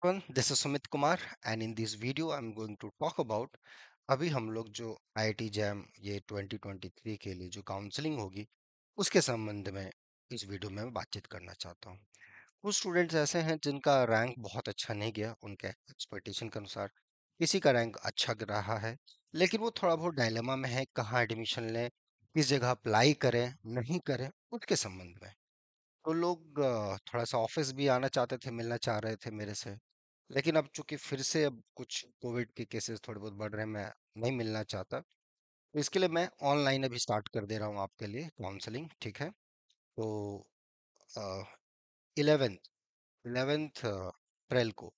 everyone, this is Sumit Kumar and in this video I'm going to talk about अभी हम लोग जो IIT jam ये 2023 के लिए जो काउंसलिंग होगी उसके संबंध में इस वीडियो में बातचीत करना चाहता हूँ कुछ स्टूडेंट्स ऐसे हैं जिनका रैंक बहुत अच्छा नहीं गया उनके एक्सपेक्टेशन के अनुसार किसी का रैंक अच्छा रहा है लेकिन वो थोड़ा बहुत डायलमा में है कहाँ एडमिशन लें किस जगह अप्लाई करें नहीं करें उसके संबंध में तो लोग थोड़ा-सा ऑफ़िस भी आना चाहते थे, मिलना चाह रहे थे मेरे से। लेकिन अब चूंकि फिर से अब कुछ कोविड के केसेज़ थोड़े बहुत बढ़ रहे हैं, मैं नहीं मिलना चाहता। तो इसके लिए मैं ऑनलाइन अभी स्टार्ट कर दे रहा हूँ आपके लिए काउंसलिंग, ठीक है? तो इलेवेंथ इलेवेंथ अप्रैल को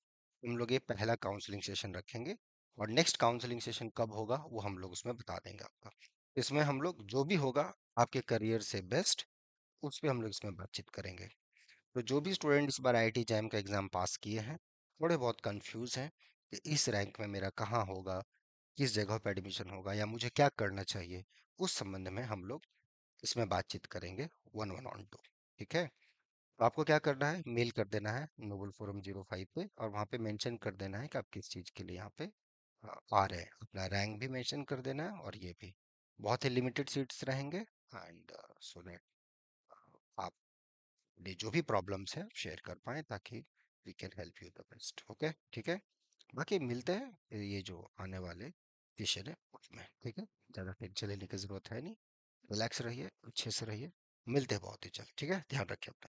हम लोग ये पहला काउंसलिंग सेशन रखेंगे और नेक्स्ट काउंसलिंग सेशन कब होगा, वो हम लोग उसमें बता देंगे आपका। इसमें हम लोग जो भी होगा, आपके करियर से बेस्ट उस पर हम लोग इसमें बातचीत करेंगे तो जो भी स्टूडेंट इस बार आई जैम का एग्ज़ाम पास किए हैं थोड़े बहुत कन्फ्यूज़ हैं कि इस रैंक में मेरा कहाँ होगा किस जगह पर एडमिशन होगा या मुझे क्या करना चाहिए उस संबंध में हम लोग इसमें बातचीत करेंगे वन वन ऑन टू ठीक है तो आपको क्या करना है मेल कर देना है नोबल फोरम जीरो फाइव पे और वहाँ पे मेंशन कर देना है कि आप किस चीज़ के लिए यहाँ पे आ रहे हैं अपना रैंक भी मेंशन कर देना है और ये भी बहुत ही लिमिटेड सीट्स रहेंगे एंड सो दैट आप ने जो भी प्रॉब्लम्स है शेयर कर पाए ताकि we can help you the best okay ठीक है बाकी मिलते हैं ये जो आने वाले विषय है उसमें ठीक है ज़्यादा टेंशन लेने की जरूरत है नहीं रिलैक्स रहिए अच्छे से रहिए मिलते हैं बहुत ही जल्द ठीक है ध्यान रखिए अपना